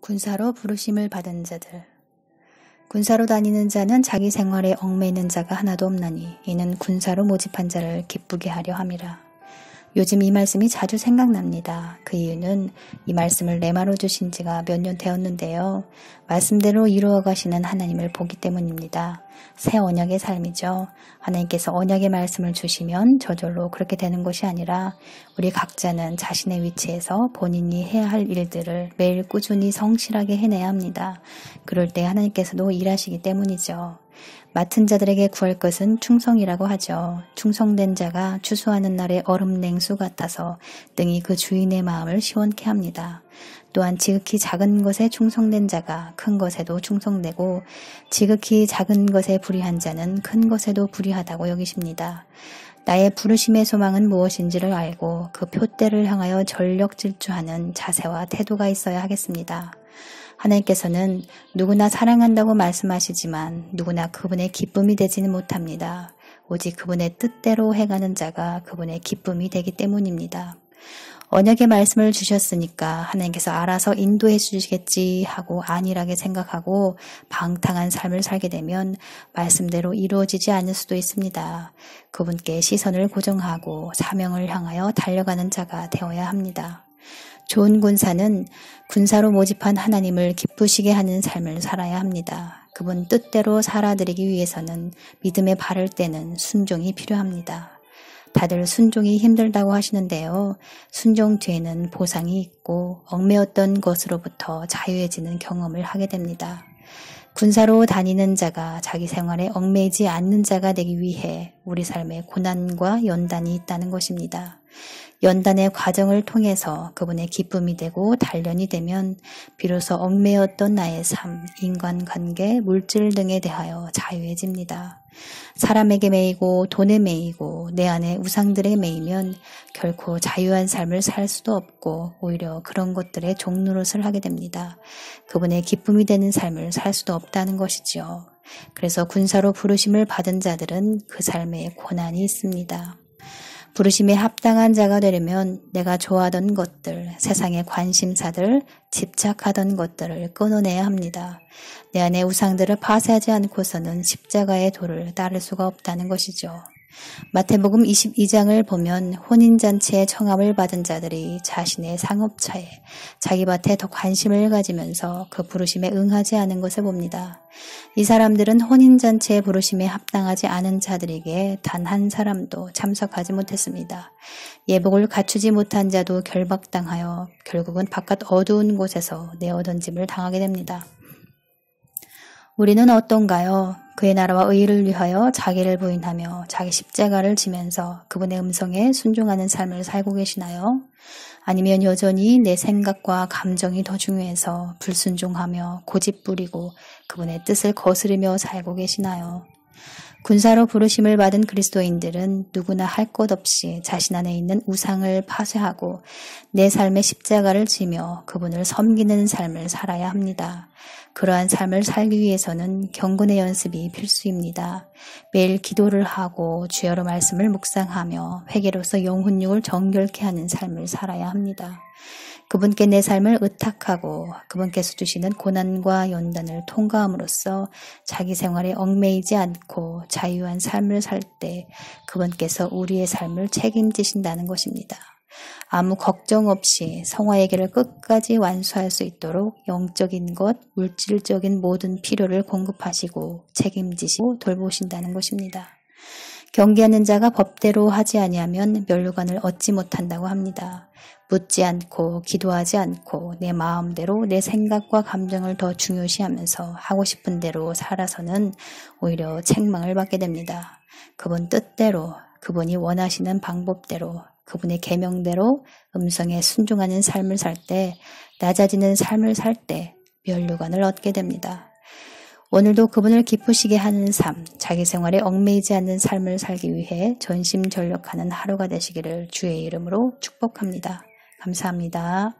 군사로 부르심을 받은 자들. 군사로 다니는 자는 자기 생활에 얽매이는 자가 하나도 없나니 이는 군사로 모집한 자를 기쁘게 하려 함이라. 요즘 이 말씀이 자주 생각납니다. 그 이유는 이 말씀을 내마로 주신 지가 몇 년 되었는데요. 말씀대로 이루어 가시는 하나님을 보기 때문입니다. 새 언약의 삶이죠. 하나님께서 언약의 말씀을 주시면 저절로 그렇게 되는 것이 아니라 우리 각자는 자신의 위치에서 본인이 해야 할 일들을 매일 꾸준히 성실하게 해내야 합니다. 그럴 때 하나님께서도 일하시기 때문이죠. 맡은 자들에게 구할 것은 충성이라고 하죠. 충성된 자가 추수하는 날의 얼음 냉수 같아서 등이 그 주인의 마음을 시원케 합니다. 또한 지극히 작은 것에 충성된 자가 큰 것에도 충성되고 지극히 작은 것에 불의한 자는 큰 것에도 불의하다고 여기십니다. 나의 부르심의 소망은 무엇인지를 알고 그 표대를 향하여 전력 질주하는 자세와 태도가 있어야 하겠습니다. 하나님께서는 누구나 사랑한다고 말씀하시지만 누구나 그분의 기쁨이 되지는 못합니다. 오직 그분의 뜻대로 해가는 자가 그분의 기쁨이 되기 때문입니다. 언약의 말씀을 주셨으니까 하나님께서 알아서 인도해 주시겠지 하고 안일하게 생각하고 방탕한 삶을 살게 되면 말씀대로 이루어지지 않을 수도 있습니다. 그분께 시선을 고정하고 사명을 향하여 달려가는 자가 되어야 합니다. 좋은 군사는 군사로 모집한 하나님을 기쁘시게 하는 삶을 살아야 합니다. 그분 뜻대로 살아들이기 위해서는 믿음에 바를 때는 순종이 필요합니다. 다들 순종이 힘들다고 하시는데요. 순종 뒤에는 보상이 있고 얽매였던 것으로부터 자유해지는 경험을 하게 됩니다. 군사로 다니는 자가 자기 생활에 얽매이지 않는 자가 되기 위해 우리 삶에 고난과 연단이 있다는 것입니다. 연단의 과정을 통해서 그분의 기쁨이 되고 단련이 되면 비로소 얽매였던 나의 삶, 인간관계, 물질 등에 대하여 자유해집니다. 사람에게 매이고 돈에 매이고 내안에 우상들에 매이면 결코 자유한 삶을 살 수도 없고 오히려 그런 것들의 종노릇을 하게 됩니다. 그분의 기쁨이 되는 삶을 살 수도 없다는 것이지요. 그래서 군사로 부르심을 받은 자들은 그 삶에 고난이 있습니다. 부르심에 합당한 자가 되려면 내가 좋아하던 것들, 세상의 관심사들, 집착하던 것들을 끊어내야 합니다. 내안에 우상들을 파쇄하지 않고서는 십자가의 도를 따를 수가 없다는 것이죠. 마태복음 22장을 보면 혼인잔치에 청함을 받은 자들이 자신의 상업차에 자기 밭에 더 관심을 가지면서 그 부르심에 응하지 않은 것을 봅니다. 이 사람들은 혼인잔치의 부르심에 합당하지 않은 자들에게 단 한 사람도 참석하지 못했습니다. 예복을 갖추지 못한 자도 결박당하여 결국은 바깥 어두운 곳에서 내어던짐을 당하게 됩니다. 우리는 어떤가요? 그의 나라와 의를 위하여 자기를 부인하며 자기 십자가를 지면서 그분의 음성에 순종하는 삶을 살고 계시나요? 아니면 여전히 내 생각과 감정이 더 중요해서 불순종하며 고집 부리고 그분의 뜻을 거스르며 살고 계시나요? 군사로 부르심을 받은 그리스도인들은 누구나 할 것 없이 자신 안에 있는 우상을 파쇄하고 내 삶의 십자가를 지며 그분을 섬기는 삶을 살아야 합니다. 그러한 삶을 살기 위해서는 경건의 연습이 필수입니다. 매일 기도를 하고 주여로 말씀을 묵상하며 회개로서 영혼육을 정결케 하는 삶을 살아야 합니다. 그분께 내 삶을 의탁하고 그분께서 주시는 고난과 연단을 통과함으로써 자기 생활에 얽매이지 않고 자유한 삶을 살 때 그분께서 우리의 삶을 책임지신다는 것입니다. 아무 걱정 없이 성화의 길을 끝까지 완수할 수 있도록 영적인 것, 물질적인 모든 필요를 공급하시고 책임지시고 돌보신다는 것입니다. 경계하는 자가 법대로 하지 아니하면 면류관을 얻지 못한다고 합니다. 묻지 않고 기도하지 않고 내 마음대로 내 생각과 감정을 더 중요시하면서 하고 싶은 대로 살아서는 오히려 책망을 받게 됩니다. 그분 뜻대로 그분이 원하시는 방법대로 그분의 계명대로 음성에 순종하는 삶을 살 때 낮아지는 삶을 살 때 면류관을 얻게 됩니다. 오늘도 그분을 기쁘시게 하는 삶, 자기 생활에 얽매이지 않는 삶을 살기 위해 전심전력하는 하루가 되시기를 주의 이름으로 축복합니다. 감사합니다.